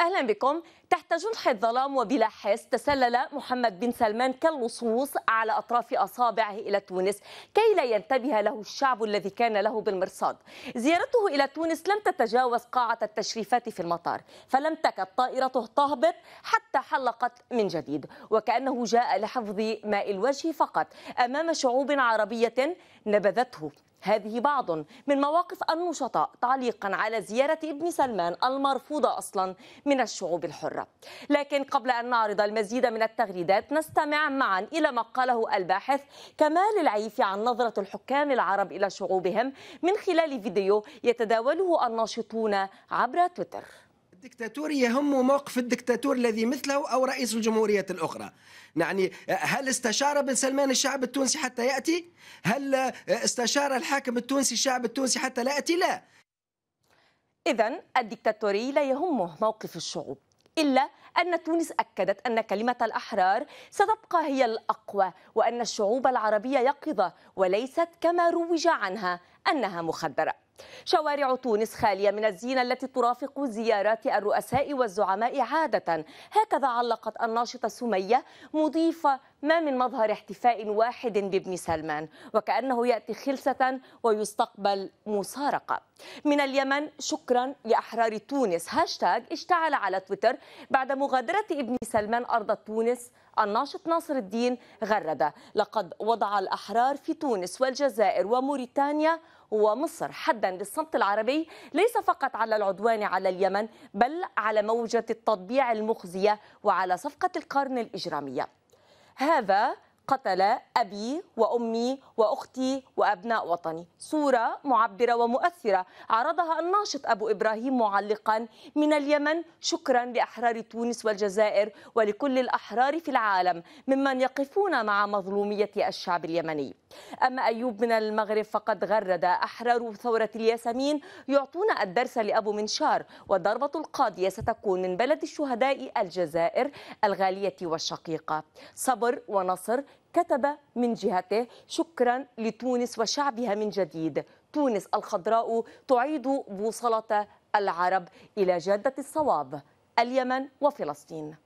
أهلا بكم تحت جنح الظلام وبلا حس تسلل محمد بن سلمان كاللصوص على أطراف أصابعه إلى تونس كي لا ينتبه له الشعب الذي كان له بالمرصاد زيارته إلى تونس لم تتجاوز قاعة التشريفات في المطار فلم تكد طائرته تهبط حتى حلقت من جديد وكأنه جاء لحفظ ماء الوجه فقط أمام شعوب عربية نبذته هذه بعض من مواقف النشطاء تعليقا على زيارة ابن سلمان المرفوضة أصلا من الشعوب الحرة لكن قبل أن نعرض المزيد من التغريدات نستمع معا إلى ما قاله الباحث كمال العيفي عن نظرة الحكام العرب إلى شعوبهم من خلال فيديو يتداوله الناشطون عبر تويتر الدكتاتور يهم موقف الدكتاتور الذي مثله أو رئيس الجمهورية الأخرى يعني هل استشار بن سلمان الشعب التونسي حتى يأتي؟ هل استشار الحاكم التونسي الشعب التونسي حتى لا يأتي؟ لا إذا الدكتاتوري لا يهمه موقف الشعوب إلا أن تونس أكدت أن كلمة الأحرار ستبقى هي الأقوى وأن الشعوب العربية يقظة وليست كما روج عنها أنها مخدرة شوارع تونس خالية من الزينة التي ترافق زيارات الرؤساء والزعماء عادة هكذا علقت الناشطة سمية مضيفة ما من مظهر احتفاء واحد بابن سلمان وكأنه يأتي خلسة ويستقبل مسارقة من اليمن شكرا لأحرار تونس هاشتاج اشتعل على تويتر بعد مغادرة ابن سلمان أرض تونس الناشط ناصر الدين غردة لقد وضع الأحرار في تونس والجزائر وموريتانيا ومصر حدا للصمت العربي ليس فقط على العدوان على اليمن بل على موجة التطبيع المخزية وعلى صفقة القرن الإجرامية هذا قتل أبي وأمي وأختي وأبناء وطني صورة معبرة ومؤثرة عرضها الناشط أبو إبراهيم معلقا من اليمن شكرا لأحرار تونس والجزائر ولكل الأحرار في العالم ممن يقفون مع مظلومية الشعب اليمني أما أيوب من المغرب فقد غرد أحرار ثورة الياسمين يعطون الدرس لأبو منشار والضربة القاضية ستكون من بلد الشهداء الجزائر الغالية والشقيقة صبر ونصر كتب من جهته شكرا لتونس وشعبها من جديد تونس الخضراء تعيد بوصله العرب الى جاده الصواب اليمن وفلسطين